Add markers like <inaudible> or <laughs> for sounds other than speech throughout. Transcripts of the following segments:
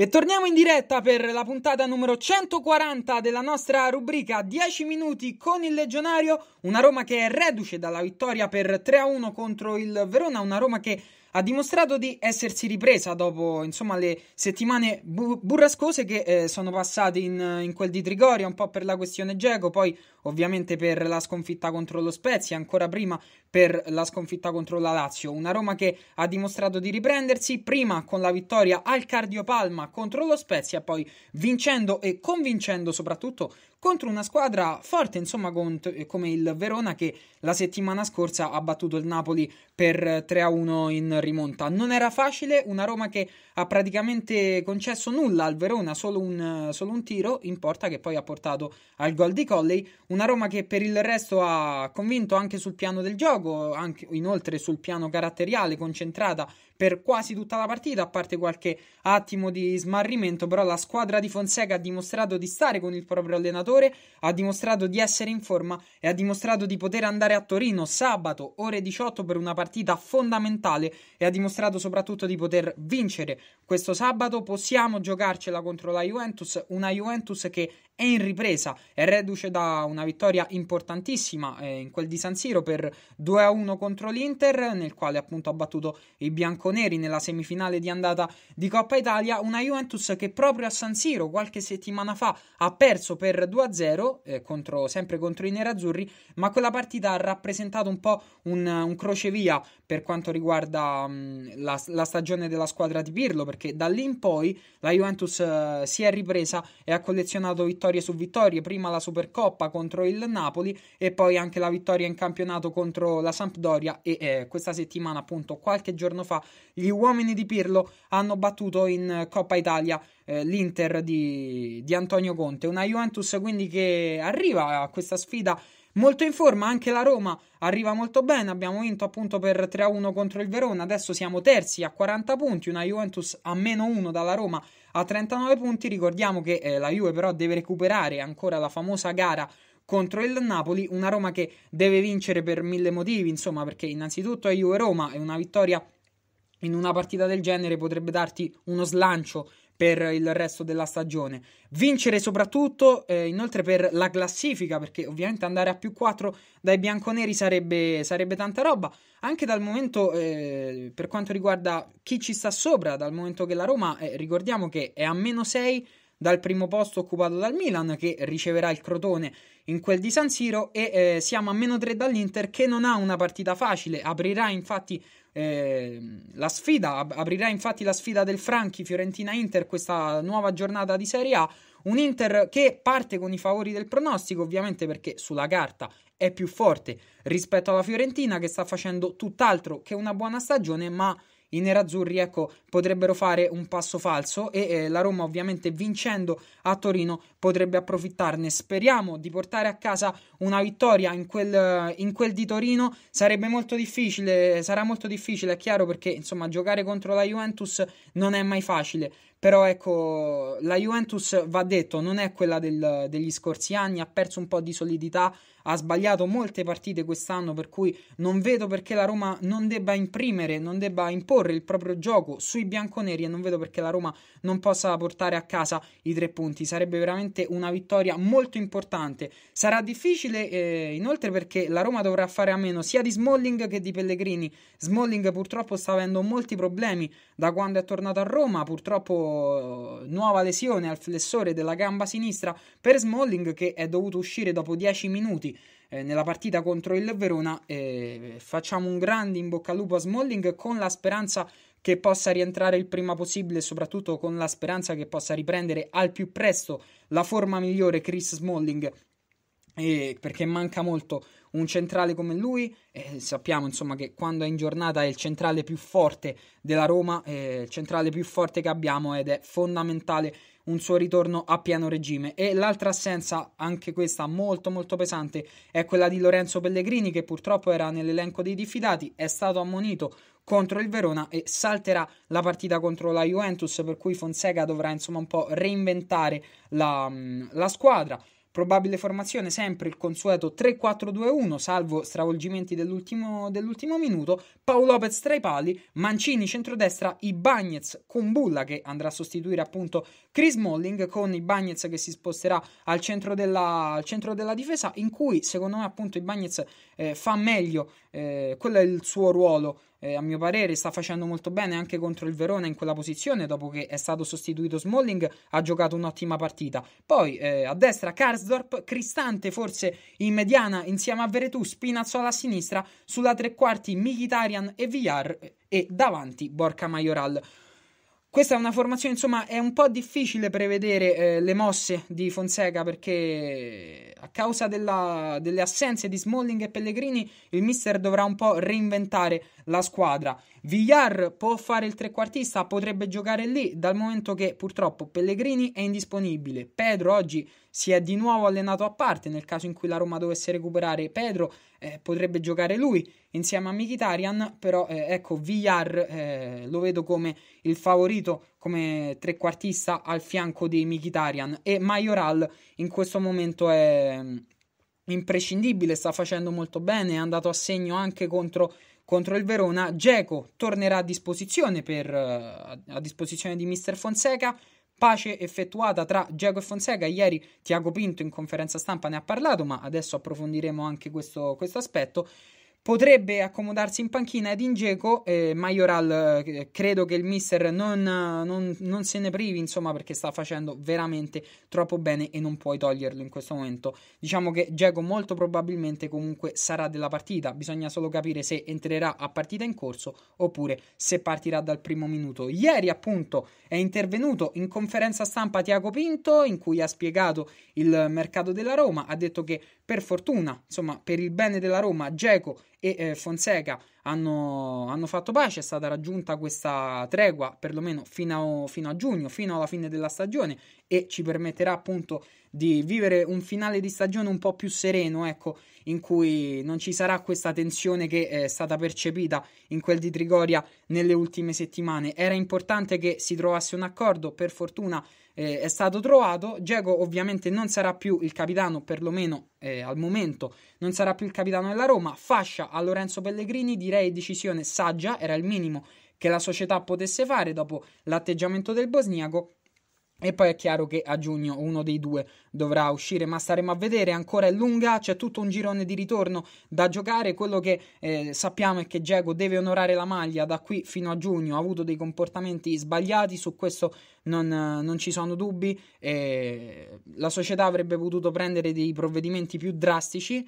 E torniamo in diretta per la puntata numero 140 della nostra rubrica 10 minuti con il legionario, una Roma che è reduce dalla vittoria per 3-1 contro il Verona, una Roma che ha dimostrato di essersi ripresa dopo insomma, le settimane bu- burrascose che eh, sono passate in, in, quel di Trigoria, un po' per la questione Geco, poi ovviamente per la sconfitta contro lo Spezia, ancora prima per la sconfitta contro la Lazio. Una Roma che ha dimostrato di riprendersi prima con la vittoria al Cardiopalma contro lo Spezia, poi vincendo e convincendo soprattutto contro una squadra forte, insomma, cont- come il Verona che la settimana scorsa ha battuto il Napoli per 3-1 in rimonta. Non era facile, una Roma che ha praticamente concesso nulla al Verona, solo un, solo un tiro in porta che poi ha portato al gol di Colley, una Roma che per il resto ha convinto anche sul piano del gioco gioco, anche, inoltre sul piano caratteriale concentrata per quasi tutta la partita, a parte qualche attimo di smarrimento, però la squadra di Fonseca ha dimostrato di stare con il proprio allenatore, ha dimostrato di essere in forma e ha dimostrato di poter andare a Torino sabato ore 18 per una partita fondamentale e ha dimostrato soprattutto di poter vincere questo sabato possiamo giocarcela contro la Juventus, una Juventus che è in ripresa, è reduce da una vittoria importantissima eh, in quel di San Siro per 2-1 contro l'Inter, nel quale appunto ha battuto i bianconeri nella semifinale di andata di Coppa Italia, una Juventus che proprio a San Siro qualche settimana fa ha perso per 2-0 eh, contro, sempre contro i nerazzurri, ma quella partita ha rappresentato un po' un, un crocevia per quanto riguarda mh, mm, la, la, stagione della squadra di Pirlo perché da lì in poi la Juventus eh, si è ripresa e ha collezionato vittorie su vittorie, prima la Supercoppa contro il Napoli e poi anche la vittoria in campionato contro la Sampdoria e eh, questa settimana appunto qualche giorno fa gli uomini di Pirlo hanno battuto in Coppa Italia eh, l'Inter di, di Antonio Conte, una Juventus quindi che arriva a questa sfida Molto in forma anche la Roma, arriva molto bene, abbiamo vinto appunto per 3-1 contro il Verona, adesso siamo terzi a 40 punti, una Juventus a meno 1 dalla Roma a 39 punti, ricordiamo che eh, la Juve però deve recuperare ancora la famosa gara contro il Napoli, una Roma che deve vincere per mille motivi, insomma perché innanzitutto è Juve-Roma e una vittoria in una partita del genere potrebbe darti uno slancio per il resto della stagione. Vincere soprattutto eh, inoltre per la classifica, perché ovviamente andare a più 4 dai bianconeri sarebbe, sarebbe tanta roba, anche dal momento eh, per quanto riguarda chi ci sta sopra, dal momento che la Roma, eh, ricordiamo che è a meno 6 dal primo posto occupato dal Milan che riceverà il Crotone in quel di San Siro e eh, siamo a meno 3 dall'Inter che non ha una partita facile, aprirà infatti eh, la sfida, aprirà infatti la sfida del Franchi Fiorentina-Inter questa nuova giornata di Serie A, un Inter che parte con i favori del pronostico ovviamente perché sulla carta è più forte rispetto alla Fiorentina che sta facendo tutt'altro che una buona stagione ma i nerazzurri ecco, potrebbero fare un passo falso e eh, la Roma ovviamente vincendo a Torino potrebbe approfittarne. Speriamo di portare a casa una vittoria in quel, in quel di Torino, sarebbe molto difficile, sarà molto difficile, è chiaro perché insomma giocare contro la Juventus non è mai facile, però ecco, la Juventus va detto, non è quella del, degli scorsi anni, ha perso un po' di solidità, ha sbagliato molte partite quest'anno, per cui non vedo perché la Roma non debba imprimere, non debba imporre il proprio gioco sui bianconeri e non vedo perché la Roma non possa portare a casa i tre punti. Sarebbe veramente una vittoria molto importante. Sarà difficile eh, inoltre perché la Roma dovrà fare a meno sia di Smalling che di Pellegrini. Smalling purtroppo sta avendo molti problemi da quando è tornato a Roma, purtroppo nuova lesione al flessore della gamba sinistra per Smalling che è dovuto uscire dopo 10 minuti eh, nella partita contro il Verona. Eh, facciamo un grande in bocca al lupo a Smalling con la speranza che possa rientrare il prima possibile soprattutto con la speranza che possa riprendere al più presto la forma migliore Chris Smalling eh, perché manca molto un centrale come lui, eh, sappiamo insomma che quando è in giornata è il centrale più forte della Roma, eh, il centrale più forte che abbiamo ed è fondamentale un suo ritorno a pieno regime. E l'altra assenza, anche questa molto molto pesante, è quella di Lorenzo Pellegrini che purtroppo era nell'elenco dei diffidati, è stato ammonito contro il Verona e salterà la partita contro la Juventus per cui Fonseca dovrà insomma un po' reinventare la, mm, la squadra. Probabile formazione sempre il consueto 3-4-2-1, salvo stravolgimenti dell'ultimo, dell'ultimo minuto. Paolo Lopez tra i pali, Mancini centrodestra, i Bagnets con Bulla che andrà a sostituire appunto Chris Molling con i Bagnets che si sposterà al centro della, al centro della difesa in cui secondo me appunto Ibagnez eh, fa meglio, eh, quello è il suo ruolo eh, a mio parere sta facendo molto bene anche contro il Verona in quella posizione dopo che è stato sostituito Smalling ha giocato un'ottima partita poi eh, a destra Karsdorp Cristante forse in mediana insieme a Veretù Spinazzola a sinistra sulla tre quarti Mkhitaryan e Villar eh, e davanti Borca Majoral questa è una formazione, insomma, è un po' difficile prevedere eh, le mosse di Fonseca perché eh, a causa della, delle assenze di Smalling e Pellegrini il mister dovrà un po' reinventare la squadra. Villar può fare il trequartista, potrebbe giocare lì dal momento che purtroppo Pellegrini è indisponibile. Pedro oggi si è di nuovo allenato a parte nel caso in cui la Roma dovesse recuperare Pedro, eh, potrebbe giocare lui insieme a Mkhitaryan, però eh, ecco Villar eh, lo vedo come il favorito come trequartista al fianco di Mkhitaryan e Majoral in questo momento è mm, imprescindibile, sta facendo molto bene, è andato a segno anche contro contro il Verona. Geco tornerà a disposizione, per, eh, a disposizione di Mister Fonseca. Pace effettuata tra Geco e Fonseca. Ieri Tiago Pinto in conferenza stampa ne ha parlato, ma adesso approfondiremo anche questo, questo aspetto. Potrebbe accomodarsi in panchina ed in Geco, eh, Majoral eh, credo che il mister non, non, non, se ne privi, insomma, perché sta facendo veramente troppo bene e non puoi toglierlo in questo momento. Diciamo che Geco molto probabilmente comunque sarà della partita, bisogna solo capire se entrerà a partita in corso oppure se partirà dal primo minuto. Ieri appunto è intervenuto in conferenza stampa Tiago Pinto in cui ha spiegato il mercato della Roma, ha detto che per fortuna, insomma, per il bene della Roma, Geco e eh, Fonseca hanno, hanno, fatto pace, è stata raggiunta questa tregua perlomeno fino a, fino a giugno, fino alla fine della stagione e ci permetterà appunto di vivere un finale di stagione un po' più sereno, ecco, in cui non ci sarà questa tensione che è stata percepita in quel di Trigoria nelle ultime settimane. Era importante che si trovasse un accordo, per fortuna eh, è stato trovato. Diego ovviamente non sarà più il capitano, perlomeno eh, al momento, non sarà più il capitano della Roma. Fascia a Lorenzo Pellegrini di direi decisione saggia, era il minimo che la società potesse fare dopo l'atteggiamento del bosniaco e poi è chiaro che a giugno uno dei due dovrà uscire, ma staremo a vedere, ancora è lunga, c'è tutto un girone di ritorno da giocare, quello che eh, sappiamo è che Diego deve onorare la maglia da qui fino a giugno, ha avuto dei comportamenti sbagliati, su questo non, non ci sono dubbi, eh, la società avrebbe potuto prendere dei provvedimenti più drastici,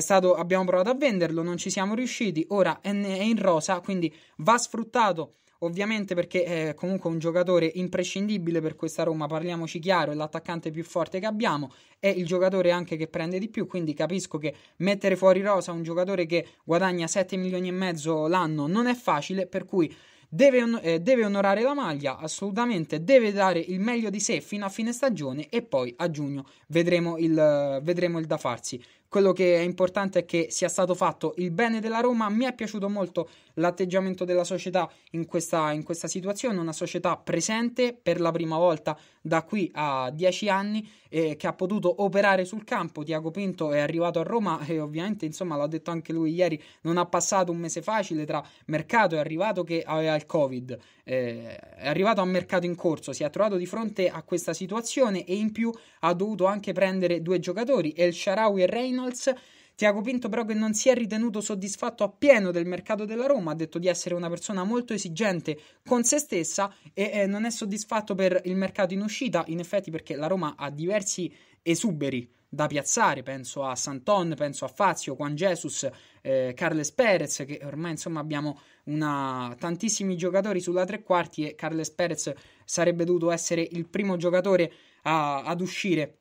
stato, abbiamo provato a venderlo, non ci siamo riusciti, ora è in rosa, quindi va sfruttato ovviamente perché è comunque un giocatore imprescindibile per questa Roma, parliamoci chiaro, è l'attaccante più forte che abbiamo, è il giocatore anche che prende di più, quindi capisco che mettere fuori rosa un giocatore che guadagna 7 milioni e mezzo l'anno non è facile, per cui deve, on- eh, deve onorare la maglia, assolutamente, deve dare il meglio di sé fino a fine stagione e poi a giugno vedremo il, vedremo il da farsi. Quello che è importante è che sia stato fatto il bene della Roma. Mi è piaciuto molto l'atteggiamento della società in questa, in questa situazione. Una società presente per la prima volta da qui a dieci anni eh, che ha potuto operare sul campo. Tiago Pinto è arrivato a Roma e ovviamente, insomma, l'ha detto anche lui ieri, non ha passato un mese facile tra mercato. È arrivato che aveva il Covid, eh, è arrivato a mercato in corso, si è trovato di fronte a questa situazione e in più ha dovuto anche prendere due giocatori, El Sharawi e Reino McDonald's. Tiago Pinto però che non si è ritenuto soddisfatto appieno del mercato della Roma, ha detto di essere una persona molto esigente con se stessa e eh, non è soddisfatto per il mercato in uscita, in effetti perché la Roma ha diversi esuberi da piazzare, penso a Santon, penso a Fazio, Juan Jesus, eh, Carles Perez, che ormai insomma abbiamo una... tantissimi giocatori sulla tre quarti e Carles Perez sarebbe dovuto essere il primo giocatore a... ad uscire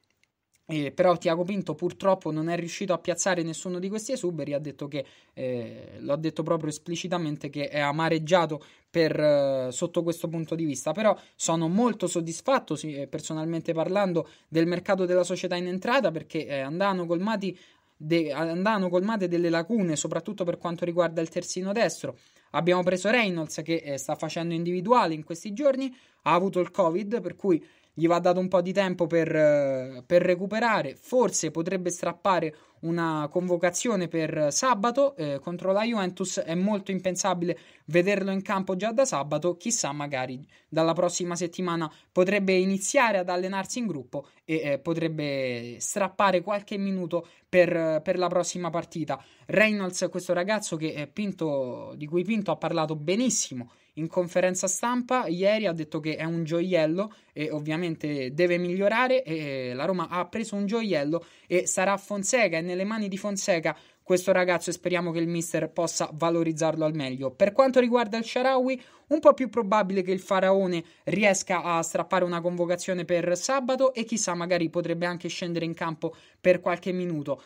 eh, però Tiago Pinto purtroppo non è riuscito a piazzare nessuno di questi esuberi, ha detto che, eh, l'ha detto proprio esplicitamente, che è amareggiato per, eh, sotto questo punto di vista. Però sono molto soddisfatto, sì, eh, personalmente parlando, del mercato della società in entrata, perché eh, andano colmati de- andano colmate delle lacune, soprattutto per quanto riguarda il terzino destro. Abbiamo preso Reynolds che eh, sta facendo individuale in questi giorni, ha avuto il Covid, per cui gli va dato un po' di tempo per, eh, per recuperare, forse potrebbe strappare una convocazione per sabato eh, contro la Juventus, è molto impensabile vederlo in campo già da sabato, chissà magari dalla prossima settimana potrebbe iniziare ad allenarsi in gruppo e eh, potrebbe strappare qualche minuto per, eh, per, la prossima partita. Reynolds, questo ragazzo che, Pinto, di cui Pinto ha parlato benissimo in conferenza stampa ieri ha detto che è un gioiello e ovviamente deve migliorare e la Roma ha preso un gioiello e sarà Fonseca, è nelle mani di Fonseca questo ragazzo e speriamo che il mister possa valorizzarlo al meglio. Per quanto riguarda il Sharawi, un po' più probabile che il Faraone riesca a strappare una convocazione per sabato e chissà magari potrebbe anche scendere in campo per qualche minuto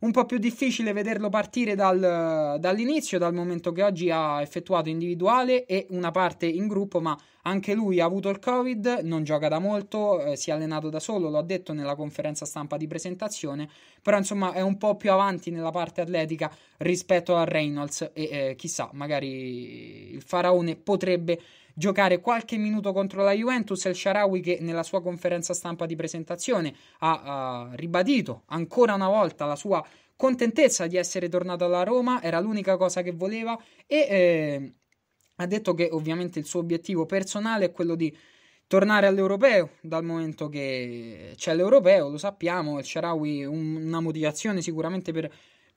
un po' più difficile vederlo partire dal, dall'inizio, dal momento che oggi ha effettuato individuale e una parte in gruppo, ma anche lui ha avuto il Covid, non gioca da molto, eh, si è allenato da solo, l'ho detto nella conferenza stampa di presentazione, però insomma è un po' più avanti nella parte atletica rispetto a Reynolds e eh, chissà, magari il Faraone potrebbe giocare qualche minuto contro la Juventus El Sharawi che nella sua conferenza stampa di presentazione ha uh, ribadito ancora una volta la sua contentezza di essere tornato alla Roma, era l'unica cosa che voleva e eh, ha detto che ovviamente il suo obiettivo personale è quello di tornare all'europeo dal momento che c'è l'europeo, lo sappiamo, El Sharawi un, una motivazione sicuramente per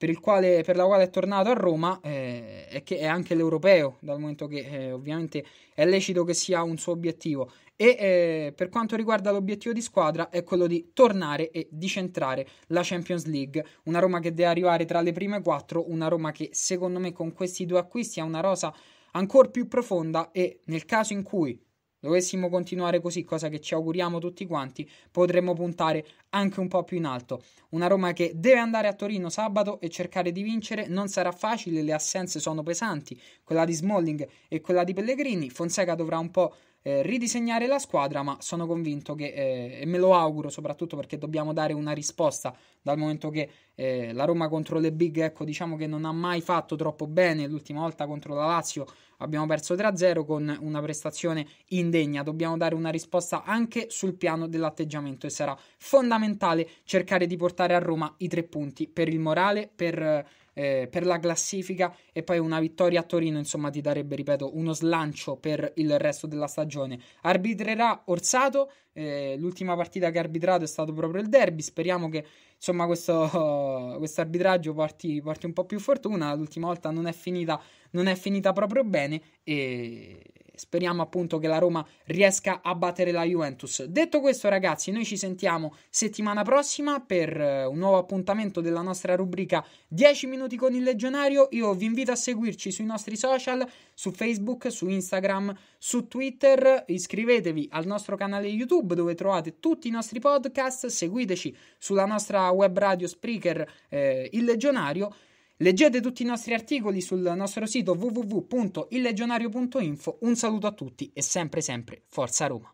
per, quale, per, la quale è tornato a Roma eh, e che è anche l'europeo, dal momento che eh, ovviamente è lecito che sia un suo obiettivo. E eh, per quanto riguarda l'obiettivo di squadra è quello di tornare e di centrare la Champions League, una Roma che deve arrivare tra le prime quattro, una Roma che secondo me con questi due acquisti ha una rosa ancora più profonda e nel caso in cui Dovessimo continuare così, cosa che ci auguriamo tutti quanti, potremmo puntare anche un po' più in alto. Una Roma che deve andare a Torino sabato e cercare di vincere non sarà facile, le assenze sono pesanti, quella di Smalling e quella di Pellegrini. Fonseca dovrà un po' eh, ridisegnare la squadra, ma sono convinto che, eh, e me lo auguro soprattutto perché dobbiamo dare una risposta dal momento che eh, la Roma contro le big, ecco, diciamo che non ha mai fatto troppo bene, l'ultima volta contro la Lazio abbiamo perso 3-0 con una prestazione indegna, dobbiamo dare una risposta anche sul piano dell'atteggiamento e sarà fondamentale cercare di portare a Roma i tre punti per il morale, per eh, eh, per la classifica e poi una vittoria a Torino, insomma, ti darebbe, ripeto, uno slancio per il resto della stagione. Arbitrerà Orsato, eh, l'ultima partita che ha arbitrato è stato proprio il derby, speriamo che insomma questo <laughs> arbitraggio porti, porti, un po' più fortuna, l'ultima volta non è finita, non è finita proprio bene e speriamo appunto che la Roma riesca a battere la Juventus. Detto questo, ragazzi, noi ci sentiamo settimana prossima per eh, un nuovo appuntamento della nostra rubrica 10 minuti con il legionario. Io vi invito a seguirci sui nostri social, su Facebook, su Instagram, su Twitter. Iscrivetevi al nostro canale YouTube dove trovate tutti i nostri podcast. Seguiteci sulla nostra web radio Spreaker eh, Il Legionario. Leggete tutti i nostri articoli sul nostro sito www.illegionario.info. Un saluto a tutti e sempre sempre Forza Roma.